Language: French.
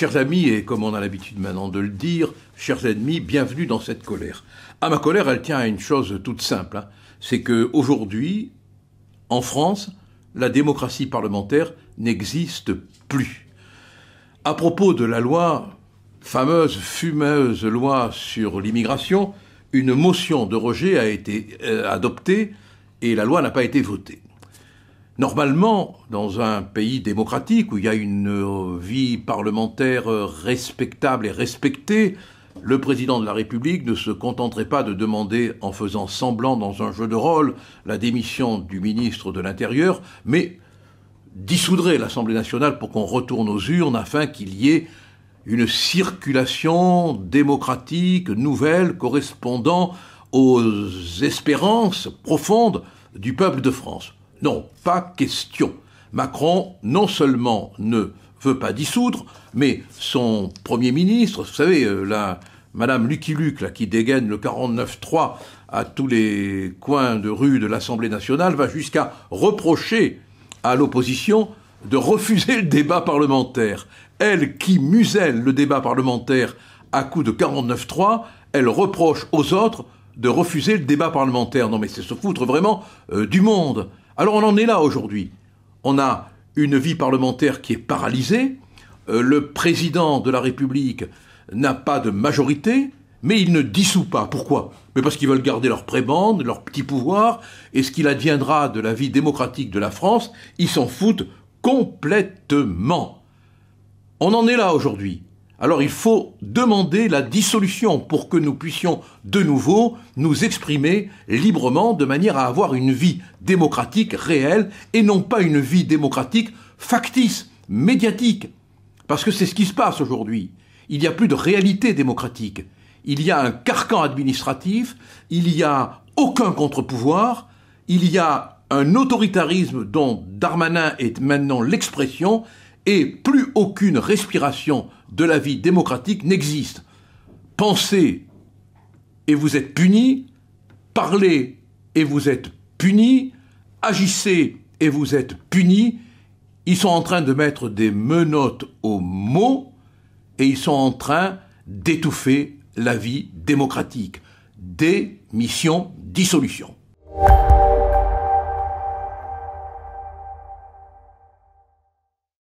Chers amis, et comme on a l'habitude maintenant de le dire, chers ennemis, bienvenue dans cette colère. À ah, ma colère, elle tient à une chose toute simple, hein. c'est que aujourd'hui, en France, la démocratie parlementaire n'existe plus. À propos de la loi, fameuse, fumeuse loi sur l'immigration, une motion de rejet a été euh, adoptée et la loi n'a pas été votée. Normalement, dans un pays démocratique où il y a une euh, vie parlementaire euh, respectable et respectée, le président de la République ne se contenterait pas de demander, en faisant semblant dans un jeu de rôle, la démission du ministre de l'Intérieur, mais dissoudrait l'Assemblée nationale pour qu'on retourne aux urnes afin qu'il y ait une circulation démocratique nouvelle correspondant aux espérances profondes du peuple de France. Non, pas question. Macron, non seulement ne veut pas dissoudre, mais son Premier ministre, vous savez, euh, la, Madame Lucky Luke, qui dégaine le 49-3 à tous les coins de rue de l'Assemblée nationale, va jusqu'à reprocher à l'opposition de refuser le débat parlementaire. Elle qui muselle le débat parlementaire à coup de 49-3, elle reproche aux autres de refuser le débat parlementaire. Non mais c'est se foutre vraiment euh, du monde. Alors on en est là aujourd'hui. On a une vie parlementaire qui est paralysée, euh, le président de la République n'a pas de majorité, mais il ne dissout pas. Pourquoi Mais parce qu'ils veulent garder leur prébande, leur petit pouvoir, et ce qu'il adviendra de la vie démocratique de la France, ils s'en foutent complètement. On en est là aujourd'hui alors il faut demander la dissolution pour que nous puissions de nouveau nous exprimer librement de manière à avoir une vie démocratique réelle et non pas une vie démocratique factice, médiatique. Parce que c'est ce qui se passe aujourd'hui. Il n'y a plus de réalité démocratique. Il y a un carcan administratif, il n'y a aucun contre-pouvoir, il y a un autoritarisme dont Darmanin est maintenant l'expression et plus aucune respiration de la vie démocratique n'existe. Pensez et vous êtes puni, parlez et vous êtes puni, agissez et vous êtes puni. Ils sont en train de mettre des menottes aux mots et ils sont en train d'étouffer la vie démocratique. Démission, dissolution.